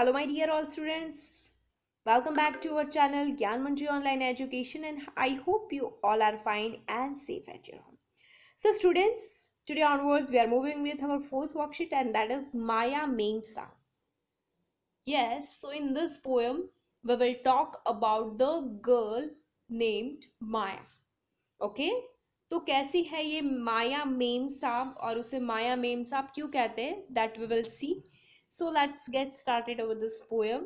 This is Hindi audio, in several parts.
Hello my dear all students welcome back to our channel Gyan Mantri online education and I hope you all are fine and safe at your home so students today onwards we are moving with our fourth worksheet and that is Maya Mensa yes so in this poem we will talk about the girl named Maya okay तो कैसी है ये माया मेम साहब और उसे माया मेम साहब क्यों कहते हैं that we will see So let's get started over this poem.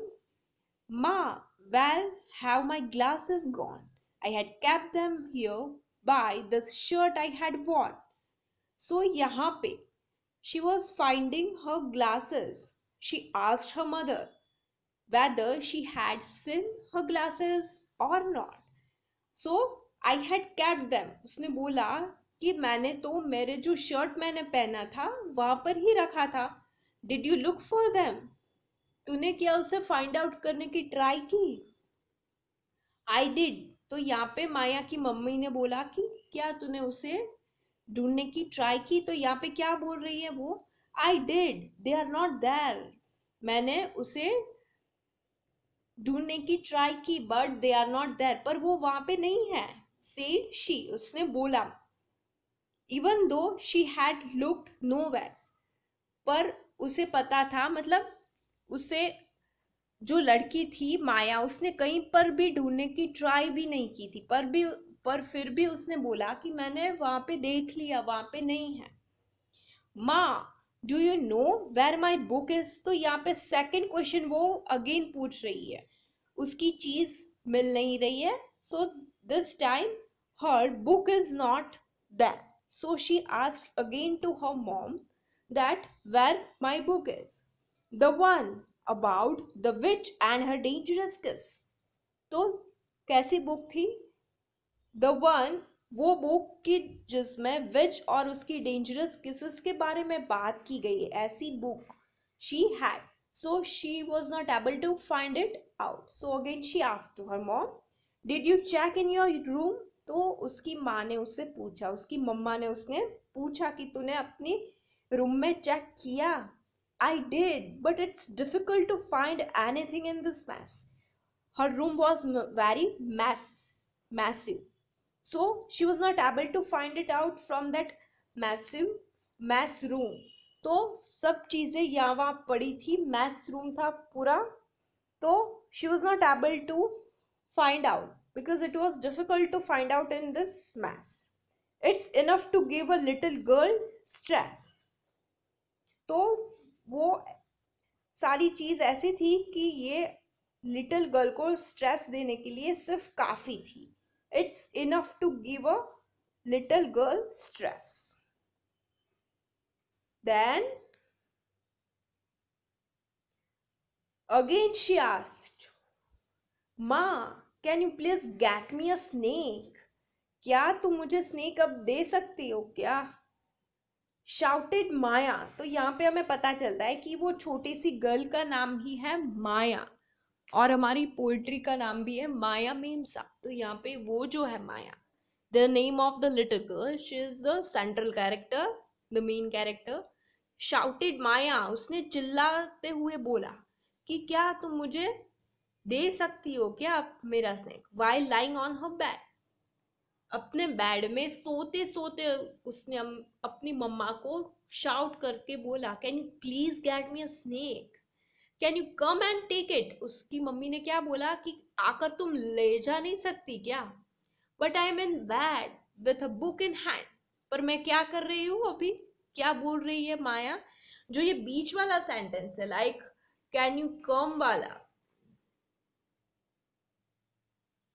Ma, where have my glasses gone? I had kept them here by this shirt I had worn. So yahan pe. She was finding her glasses. She asked her mother whether she had seen her glasses or not. So i had kept them usne bola कि मैंने तो मेरे जो शर्ट मैंने पहना था वहाँ पर ही रखा था did you look for them तूने क्या उसे फाइंड आउट करने की ट्राई की आई डिड तो यहाँ पे माया की मम्मी ने बोला कि क्या तूने उसे ढूंढने की ट्राई की तो यहाँ पे क्या बोल रही है वो I did they are not there मैंने उसे ढूंढने की ट्राई की but they are not there पर वो वहां पे नहीं है सेड शी उसने बोला even though she had looked no पर उसे पता था मतलब उसे जो लड़की थी माया उसने कहीं पर भी ढूंढने की ट्राई भी नहीं की थी पर भी पर फिर भी उसने बोला कि मैंने वहां पे देख लिया वहां पे नहीं है माँ do you know where my book is तो यहाँ पे सेकेंड क्वेश्चन वो अगेन पूछ रही है उसकी चीज मिल नहीं रही है so this time her book is not that so she ask again to her mom that where my book is. The one about the witch and her dangerous kiss. तो कैसी बुक थी द वन वो बुक की जिसमें विच और उसकी डेंजरस किसेस के बारे में बात की गई है ऐसी book she had so she was not able to find it out so again she ask to her mom did you check in your room तो उसकी माँ ने उससे पूछा उसकी मम्मा ने उसने पूछा कि तूने अपनी roommate check kiya? I did, but it's difficult to find anything in this mess. Her room was very mass, massive. So she was not able to find it out from that massive mess room तो सब चीज़ें यहाँ वहाँ पड़ी थी मैस रूम था पूरा तो she was not able to find out because it was difficult to find out in this mess it's enough to give a little girl stress तो वो सारी चीज़ ऐसी थी कि ये लिटिल गर्ल को स्ट्रेस देने के लिए सिर्फ काफ़ी थी it's enough to give a little girl stress then again she asked, माँ can you please get me a snack क्या तुम मुझे स्नेक अब दे सकती हो क्या शाउटेड माया तो यहाँ पे हमें पता चलता है कि वो छोटी सी गर्ल का नाम ही है माया और हमारी पोइट्री का नाम भी है माया मेमसा तो यहाँ पे वो जो है Maya the name of the little girl she is the central character the main character shouted Maya उसने चिल्लाते हुए बोला कि क्या तुम मुझे दे सकती हो क्या मेरा snack while lying on her back अपने बेड में सोते सोते उसने अपनी मम्मा को शाउट करके बोला can you please get me a snack can you come and take it उसकी मम्मी ने क्या बोला कि आकर तुम ले जा नहीं सकती क्या but I am in bed with a book in hand पर मैं क्या कर रही हूँ अभी क्या बोल रही है माया जो ये बीच वाला सेंटेंस है लाइक कैन यू कम वाला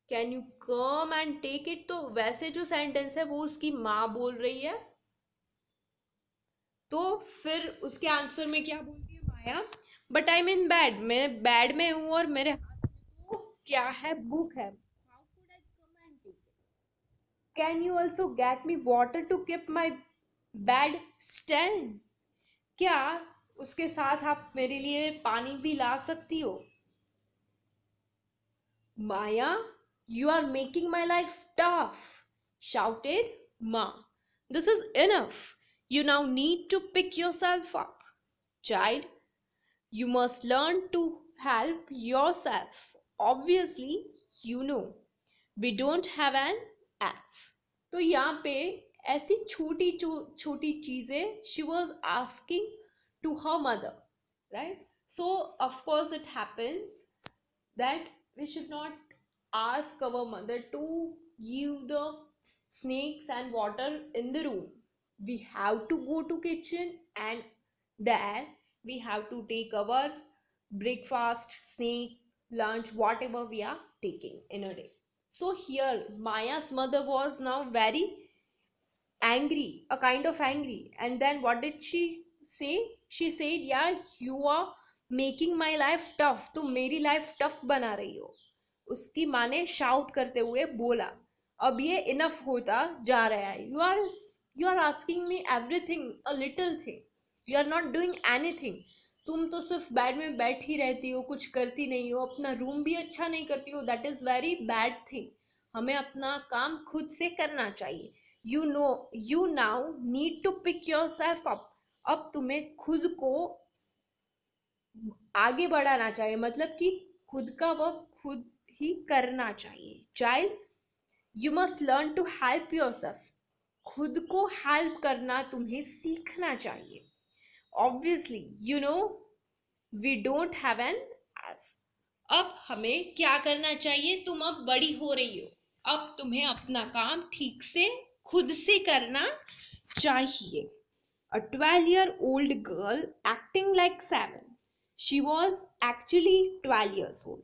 can you come and take it तो वैसे जो सेंटेंस है वो उसकी माँ बोल रही है तो फिर उसके आंसर में क्या बोलती है Maya but I mean bed मैं बैड में हूँ और मेरे हाथ में तो क्या है बुक है can you also get me water to keep my bed stand क्या उसके साथ आप मेरे लिए पानी भी ला सकती हो माया You are making my life tough, shouted Ma. This is enough. You now need to pick yourself up. Child, you must learn to help yourself. Obviously, you know. We don't have an F." तो यहाँ पे ऐसी छोटी छोटी चीज़ें she was asking to her mother right so of course it happens that we should not ask our mother to give the snakes and water in the room we have to go to kitchen and there we have to take our breakfast snake lunch whatever we are taking in a day so here maya's mother was now very angry a kind of angry and then what did she say she said yeah you are making my life tough to meri life tough bana rahi ho उसकी माँ ने शाउट करते हुए बोला अब ये इनफ होता जा रहा है you are you are asking me thing a little thing you are not doing thing तुम तो सिर्फ बेड में बैठ ही रहती हो कुछ करती नहीं हो अपना रूम भी अच्छा नहीं करती हो that is very bad thing हमें अपना काम खुद से करना चाहिए you know you now need to pick yourself up अब तुम्हें खुद को आगे बढ़ाना चाहिए मतलब कि खुद का वक्त खुद ही करना चाहिए child you must learn to help yourself खुद को हेल्प करना तुम्हें सीखना चाहिए obviously you know we don't have an F अब हमें क्या करना चाहिए तुम अब बड़ी हो रही हो अब तुम्हें अपना काम ठीक से खुद से करना चाहिए a twelve year old girl acting like seven she was actually twelve years old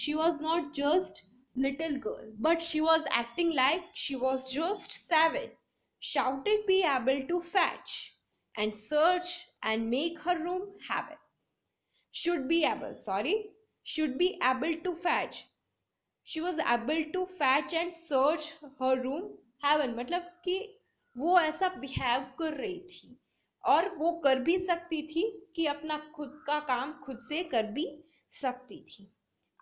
she was not just little girl but she was acting like she was just seven shouted be able to fetch and search and make her room have it should be able sorry should be able to fetch she was able to fetch and search her room heaven मतलब कि वो ऐसा behave कर रही थी और वो कर भी सकती थी कि अपना खुद का काम खुद से कर भी सकती थी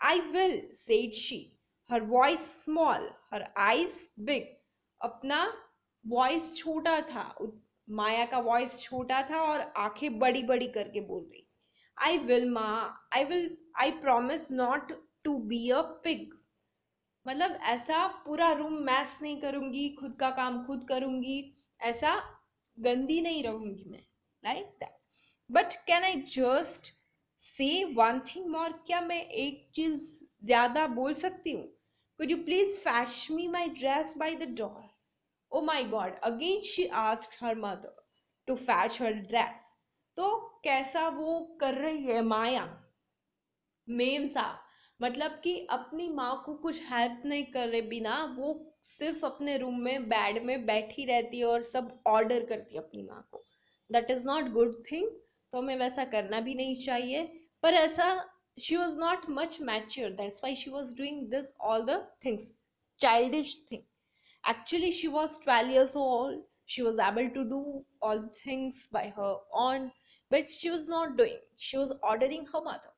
I will, said she, her voice small, her eyes big. अपना वॉइस छोटा था माया का वॉइस छोटा था और आंखें बड़ी बड़ी करके बोल रही थी आई विल माँ I will I promise not to be a pig मतलब ऐसा पूरा रूम मैस नहीं करूँगी खुद का काम खुद करूँगी ऐसा गंदी नहीं रहूँगी मैं like that but can I just say one thing more क्या मैं एक चीज ज्यादा बोल सकती हूँ could you please fetch me my dress by the door oh my god again she ask her mother to fetch her dress तो कैसा वो कर रही है माया मेम साहब मतलब कि अपनी माँ को कुछ हेल्प नहीं कर रहे बिना वो सिर्फ अपने रूम में बेड में बैठी रहती है और सब ऑर्डर करती है अपनी माँ को that is not good thing तो हमें वैसा करना भी नहीं चाहिए पर ऐसा she was not much mature that's why she was doing this all the things childish thing actually she was 12 years old she was able to do all things by her own but she was not doing she was ordering her mother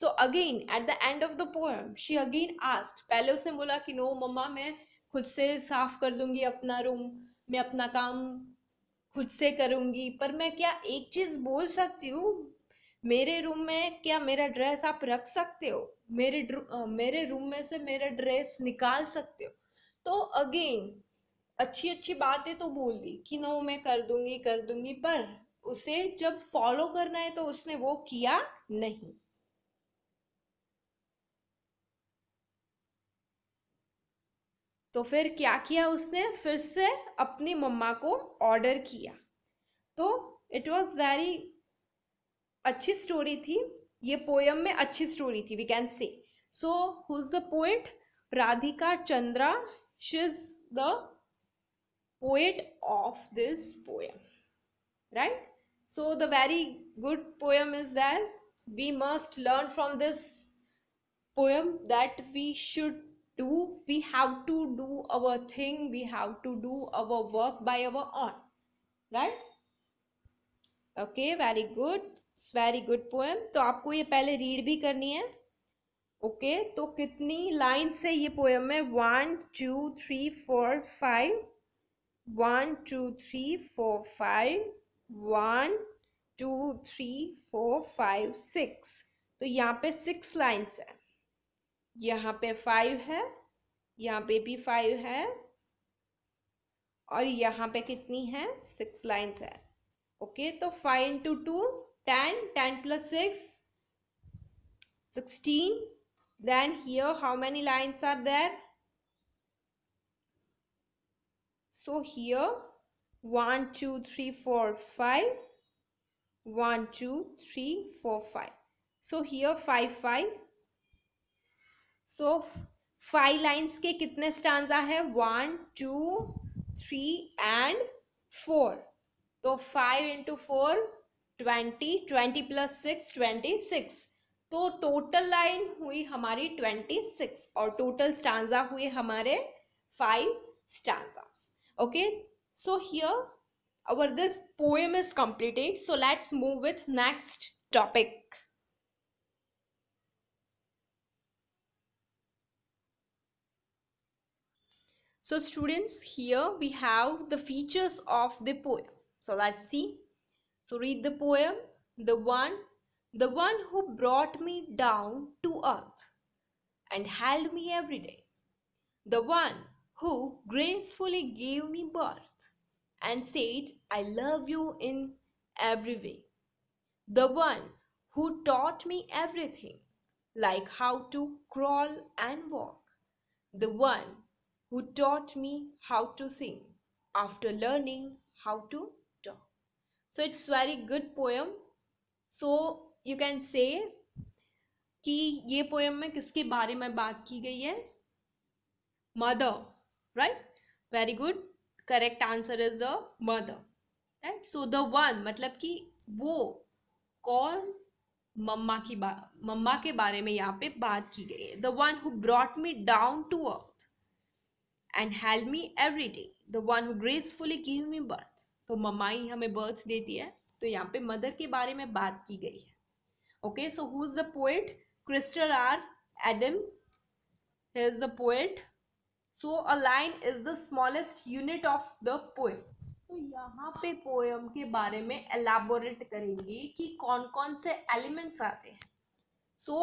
so again at the end of the poem she again asked पहले उसने बोला कि नो मम्मा मैं खुद से साफ कर दूंगी अपना रूम मैं अपना काम खुद से करूंगी पर मैं क्या एक चीज़ बोल सकती हूँ मेरे रूम में क्या मेरा ड्रेस आप रख सकते हो मेरे मेरे रूम में से मेरा ड्रेस निकाल सकते हो तो अगेन अच्छी अच्छी बातें तो बोल दी कि नो मैं कर दूंगी कर दूंगी पर उसे जब फॉलो करना है तो उसने वो किया नहीं तो फिर क्या किया उसने फिर से अपनी मम्मा को ऑर्डर किया तो इट वॉज़ वेरी अच्छी स्टोरी थी ये पोयम में अच्छी स्टोरी थी we can say so who is the poet Radhika Chandra she is the poet of this poem right so the very good poem is that we must learn from this poem that we should do we have to do our thing we have to do our work by our own right okay very good it's very good poem तो आपको ये पहले रीड भी करनी है ओके okay, तो कितनी लाइन से ये पोएम है one two three four five one two three four five one two three four five six तो यहाँ पे सिक्स लाइन्स है यहाँ पे फाइव है यहाँ पे भी फाइव है और यहाँ पे कितनी है सिक्स लाइन्स है ओके तो five into two ten ten plus six sixteen then here how many lines are there so here one two three four five one two three four five so here five five so five lines के कितने स्टांजा है one two three and four तो five into four twenty twenty plus six twenty six तो टोटल लाइन हुई हमारी ट्वेंटी सिक्स और टोटल स्टांजा हुए हमारे five stanzas okay so here our this poem is completed so let's move with next topic So students here we have the features of the poem. So let's see. So read the poem. The one, the one who brought me down to earth and held me every day. The one who gracefully gave me birth and said, I love you in every way. The one who taught me everything, like how to crawl and walk. The one who taught me how to sing after learning how to talk. So it's very good poem. So you can say कि ये पोएम में किसके बारे में बात की गई है mother right very good correct answer is a mother right so the one मतलब कि वो कौन मम्मा की बा मम्मा के बारे में यहाँ पे बात की गई है the one who brought me down to a and help me every day the one who gracefully give me birth तो मम्मा ही हमें बर्थ देती है तो यहाँ पे मदर के बारे में बात की गई है okay so who is the poet Crystal R Adam is the poet so a line is the smallest unit of the poem तो यहाँ पे पोएम के बारे में एलाबोरेट करेंगे कि कौन कौन से एलिमेंट्स आते हैं so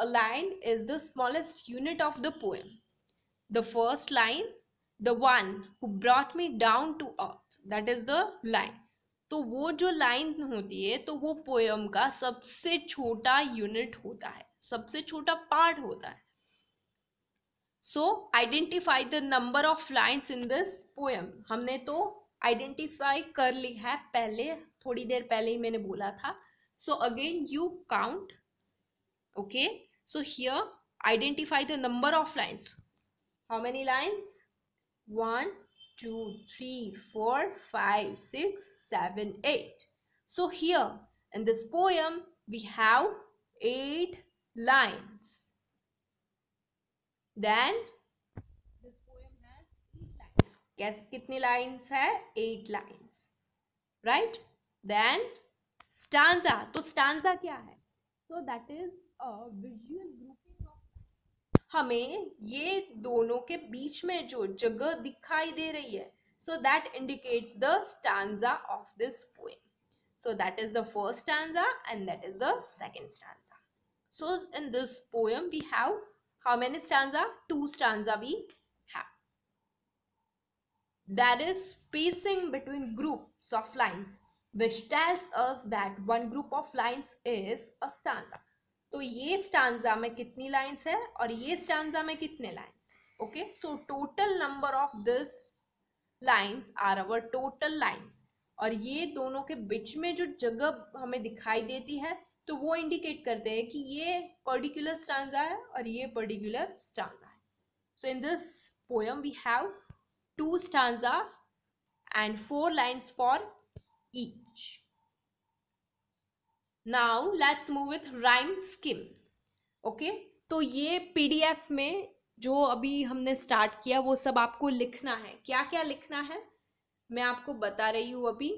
a line is the smallest unit of the poem the first line the one who brought me down to earth that is the line तो वो जो लाइन होती है तो वो पोयम का सबसे छोटा यूनिट होता है सबसे छोटा पार्ट होता है so identify the number of lines in this poem हमने तो आइडेंटिफाई कर ली है पहले थोड़ी देर पहले ही मैंने बोला था so again you count okay so here identify the number of lines how many lines? 1, 2, 3, 4, 5, 6, 7, 8. So here in this poem we have 8 lines. Then this poem has 8 lines. Guess kitni lines hai? 8 lines. Right? Then stanza. So stanza kya hai? So that is a visual group हमें ये दोनों के बीच में जो जगह दिखाई दे रही है so that indicates the stanza of this poem so that is the first stanza and that is the second stanza so in this poem we have how many stanza two stanza we have That is spacing between groups of lines which tells us that one group of lines is a stanza तो ये स्टांजा में कितनी लाइंस है और ये स्टांजा में कितने lines okay so total number of this lines are our total lines और ये दोनों के बीच में जो जगह हमें दिखाई देती है तो वो इंडिकेट करते हैं कि ये पर्टिकुलर स्टांजा है और ये पर्टिकुलर स्टांजा है so in this poem we have two stanza and four lines for each now let's move with rhyme scheme okay तो ये पीडीएफ में जो अभी हमने स्टार्ट किया वो सब आपको लिखना है क्या क्या लिखना है मैं आपको बता रही हूँ अभी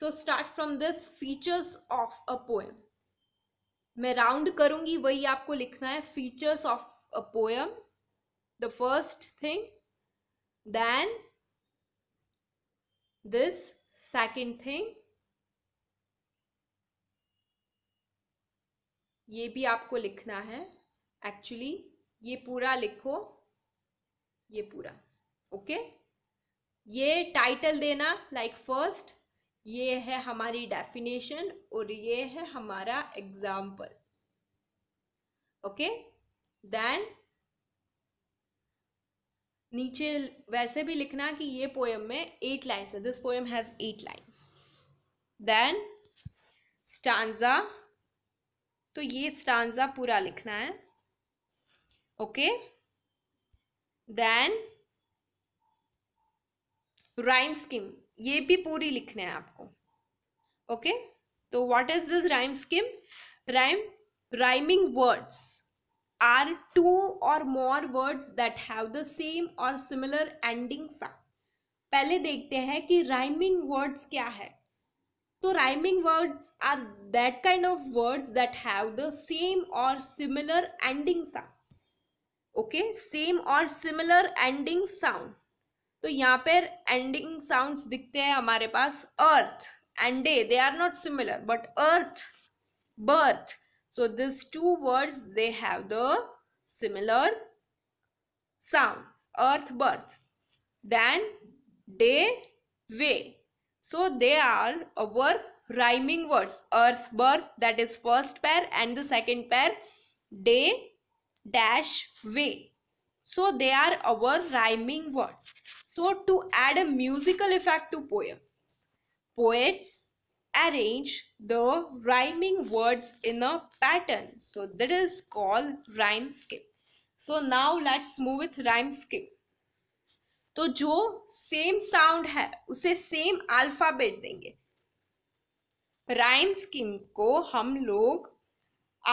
so start from this features of a poem मैं राउंड करूंगी वही आपको लिखना है features of a poem the first thing then this second thing ये भी आपको लिखना है एक्चुअली ये पूरा लिखो ये पूरा ओके ये टाइटल देना लाइक like फर्स्ट ये है हमारी डेफिनेशन और ये है हमारा एग्जाम्पल ओके देन नीचे वैसे भी लिखना कि ये पोएम में एट लाइन्स है this poem has eight lines then stanza तो ये स्टांजा पूरा लिखना है ओके देन राइम स्कीम ये भी पूरी लिखना है आपको ओके तो what is this rhyme scheme rhyme rhyming words are two or more words that have the same or similar ending सा पहले देखते हैं कि राइमिंग वर्ड्स क्या है तो rhyming words are that kind of words that have the same or similar ending sound okay same or similar ending sound तो यहाँ पर एंडिंग साउंड्स दिखते हैं हमारे पास earth and day they are not similar but earth birth so this two words they have the similar sound earth birth then day way So they are our uh, rhyming words. Earth birth that is first pair and the second pair day dash way. So they are our rhyming words. So to add a musical effect to poems, poets arrange the rhyming words in a pattern. So that is called rhyme scheme. So now let's move with rhyme scheme. तो जो सेम साउंड है उसे सेम अल्फाबेट देंगे राइम स्कीम को हम लोग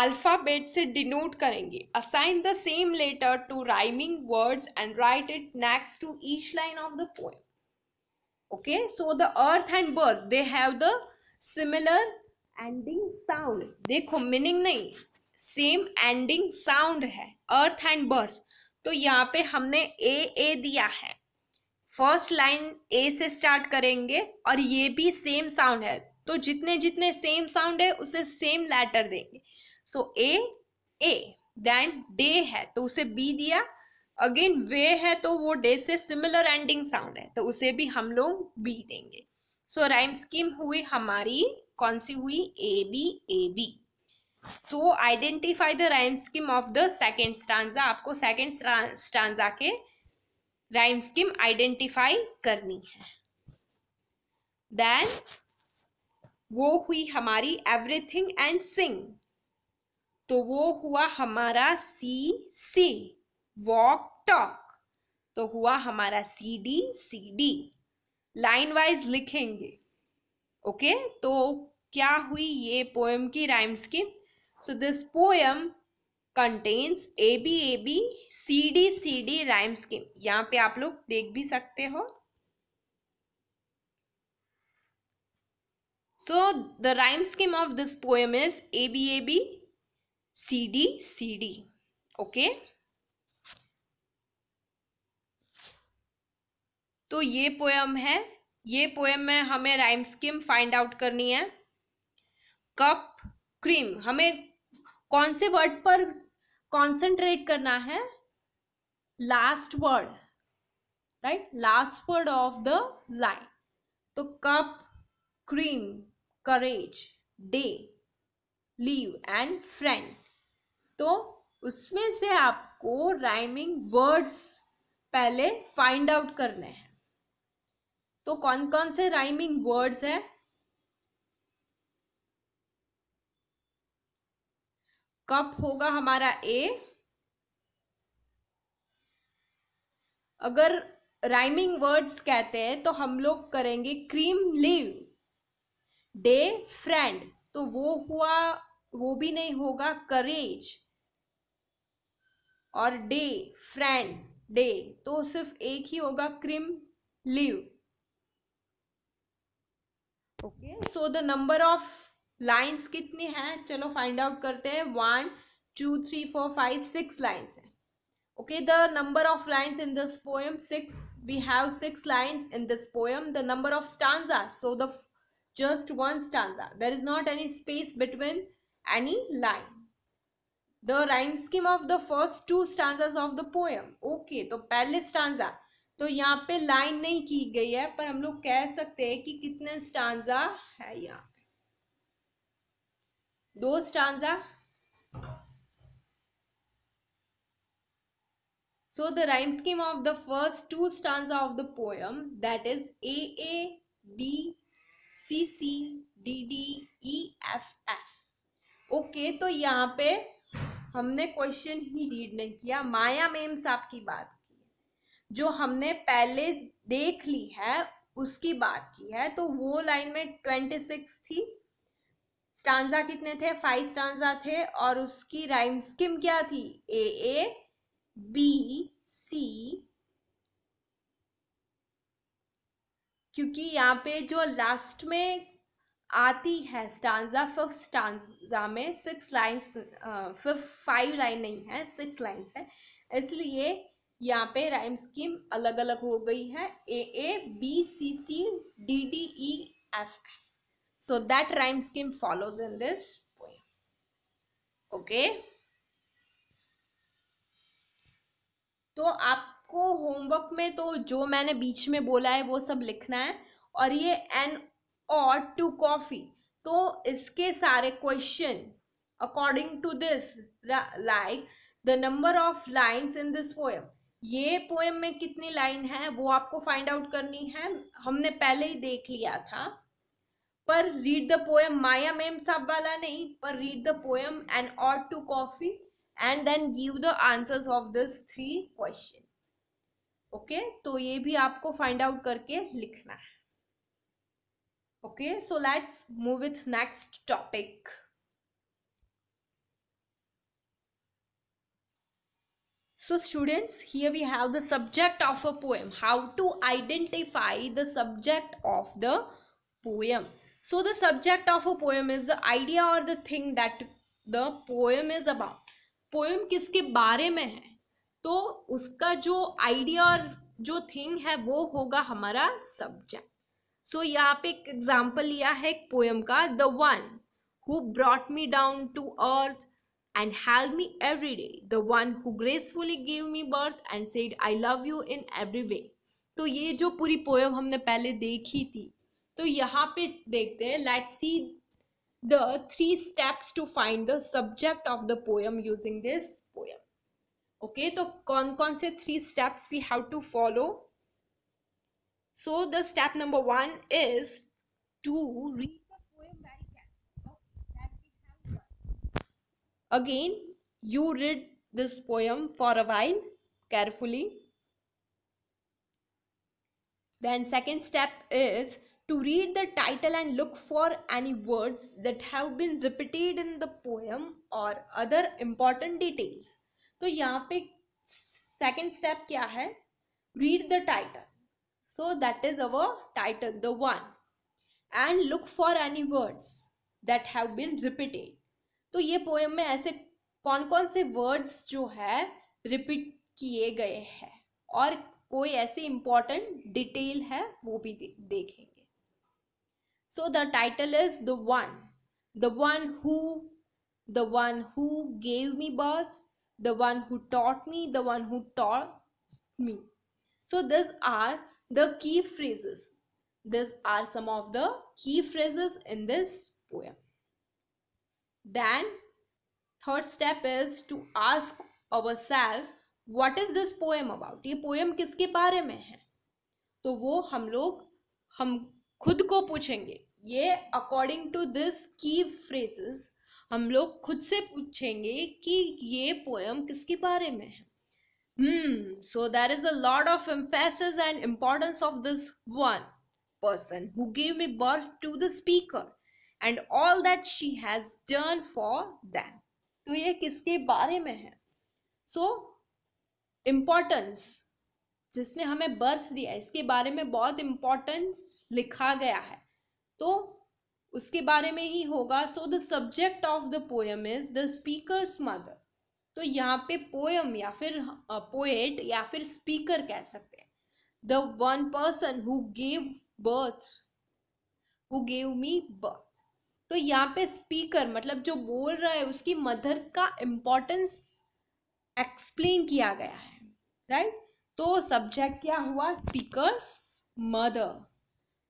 अल्फाबेट से डिनोट करेंगे assign the same letter to rhyming words and write it next to each line of the poem okay so the earth and birth they have the similar ending sound देखो मीनिंग नहीं सेम एंडिंग साउंड है अर्थ एंड बर्थ तो यहाँ पे हमने ए ए दिया है फर्स्ट लाइन ए से स्टार्ट करेंगे और ये भी सेम साउंड है तो जितने जितने सेम साउंड है उसे सेम लेटर देंगे सो ए ए देन डे है तो उसे बी दिया अगेन वे है तो वो डे से सिमिलर एंडिंग साउंड है तो उसे भी हम लोग बी देंगे सो राइम स्कीम हुई हमारी कौन सी हुई A B A B so identify the rhyme scheme of the second stanza आपको सेकेंड स्टांजा के राइम स्कीम आइडेंटिफाई करनी है देन वो हुई हमारी एवरीथिंग एंड सिंग तो वो हुआ हमारा सी सी वॉक टॉक तो हुआ हमारा C D C D line wise लिखेंगे ओके okay? तो क्या हुई ये पोएम की rhyme scheme so this poem contains A B A B C D C D rhyme scheme यहाँ पे आप लोग देख भी सकते हो so the rhyme scheme of this poem is A B A B C D C D okay तो ये पोएम है ये पोएम में हमें राइम स्कीम फाइंड आउट करनी है कप क्रीम हमें कौन से वर्ड पर कॉन्सेंट्रेट करना है last word right last word of the line तो cup cream courage day leave and friend तो उसमें से आपको राइमिंग वर्ड्स पहले फाइंड आउट करने हैं तो कौन कौन से राइमिंग वर्ड्स है कप होगा हमारा ए अगर राइमिंग वर्ड्स कहते हैं तो हम लोग करेंगे क्रीम लिव डे फ्रेंड तो वो हुआ वो भी नहीं होगा करेज और डे फ्रेंड डे तो सिर्फ एक ही होगा cream live okay so the number of lines कितनी हैं चलो फाइंड आउट करते हैं one two three four five six lines हैं okay the number of lines in this poem six we have six lines in this poem the number of stanza so the just one stanza there is not any space between any line the rhyme scheme of the first two stanza of the poem okay तो पहले स्टांजा तो यहाँ पे लाइन नहीं की गई है पर हम लोग कह सकते हैं कि कितने स्टांजा है यहाँ दो stanza so the rhyme scheme of the first two stanza of the poem that is a a b c c d d e f f okay okay, तो यहाँ पे हमने क्वेश्चन ही रीड नहीं किया माया मेम साहब की बात की जो हमने पहले देख ली है उसकी बात की है तो वो लाइन में ट्वेंटी सिक्स थी स्टांजा कितने थे फाइव स्टांजा थे और उसकी राइम स्किम क्या थी ए ए बी सी क्योंकि यहाँ पे जो लास्ट में आती है स्टांजा फिफ्थ स्टांजा में six lines fifth five line नहीं है सिक्स लाइन्स है इसलिए यहाँ पे राइम स्कीम अलग अलग हो गई है A A B C C D D E F F So that rhyme scheme follows in this poem. Okay. तो आपको होमवर्क में तो जो मैंने बीच में बोला है वो सब लिखना है और ये एन और टू कॉफी तो इसके सारे question according to this like the number of lines in this poem ये पोएम में कितनी लाइन है वो आपको फाइंड आउट करनी है हमने पहले ही देख लिया था पर read the poem Maya memsahib वाला नहीं पर read the poem and ought to coffee and then give the answer of this three question okay तो ये भी आपको फाइंड आउट करके लिखना है okay so let's move with next topic so students here we have the subject of a poem how to identify the subject of the poem so the subject of a poem is the idea or the thing that the poem is about poem किसके बारे में है तो उसका जो आइडिया और जो थिंग है वो होगा हमारा सब्जेक्ट सो so, यहाँ पे एक एग्जाम्पल लिया है एक पोएम का the one who brought me down to earth and help me every day the one who gracefully give me birth and said I love you in every way तो ये जो पूरी पोएम हमने पहले देखी थी तो यहाँ पे देखते हैं let see the three steps to find the subject of the poem using this poem okay तो कौन कौन से three steps we have to follow so the step number one is to read again you read this poem for a while carefully then second step is to read the title and look for any words that have been repeated in the poem or other important details तो यहाँ पे सेकेंड स्टेप क्या है read the title so that is our title the one and look for any words that have been repeated तो ये पोएम में ऐसे कौन कौन से वर्ड्स जो है रिपीट किए गए हैं और कोई ऐसी इम्पोर्टेंट डिटेल है वो भी देखेंगे so the title is the one the one who the one who gave me birth the one who taught me the one who taught me so these are the key phrases these are some of the key phrases in this poem then third step is to ask ourselves what is this poem about ye poem kiske bare mein hai to wo hum log hum खुद को पूछेंगे ये according to this key phrases हम लोग खुद से पूछेंगे कि ये पोएम किसके बारे में है hmm so there is a lot of emphasis and importance of this one person who gave me birth to the speaker and all that she has done for them तो ये किसके बारे में है सो इम्पोर्टेंस जिसने हमें बर्थ दिया इसके बारे में बहुत इम्पोर्टेंस लिखा गया है तो उसके बारे में ही होगा so the subject of the poem is the speaker's mother तो यहाँ पे पोएम या फिर पोएट या फिर स्पीकर कह सकते हैं the one person who gave birth who gave me birth तो यहाँ पे स्पीकर मतलब जो बोल रहा है उसकी मदर का इम्पोर्टेंस एक्सप्लेन किया गया है राइट right? तो सब्जेक्ट क्या हुआ स्पीकर मदर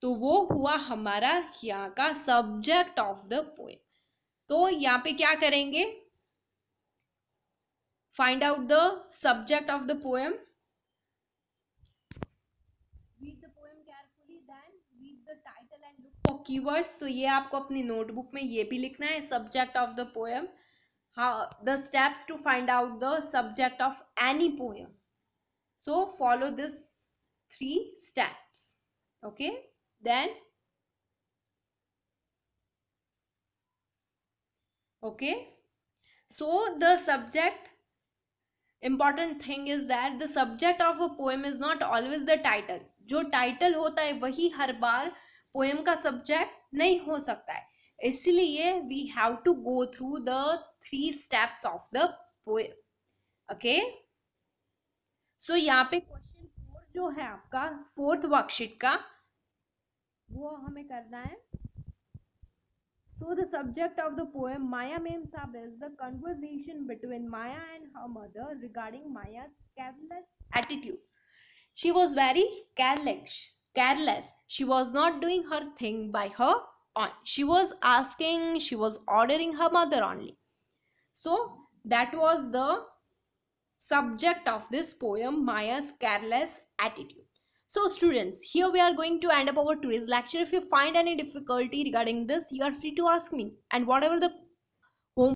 तो वो हुआ हमारा यहाँ का सब्जेक्ट ऑफ द पोएम तो यहाँ पे क्या करेंगे find out the subject of the poem keywords तो ये आपको अपनी नोटबुक में ये भी लिखना है subject of the poem the steps to find out the subject of any poem so follow this three steps okay then okay so the subject important thing is that the subject of a poem is not always the title जो टाइटल होता है वही हर बार पोएम का सब्जेक्ट नहीं हो सकता है इसलिए we have to go through the three steps of the poem okay so यहाँ पे क्वेश्चन फोर जो है आपका फोर्थ वर्कशीट का वो हमें करना है so the subject of the poem Maya memsahib is the conversation between Maya and her mother regarding Maya careless attitude she was very careless careless she was not doing her thing by her own she was asking she was ordering her mother only so that was the subject of this poem Maya's careless attitude So students, here we are going to end up our today's lecture. If you find any difficulty regarding this, you are free to ask me. And whatever the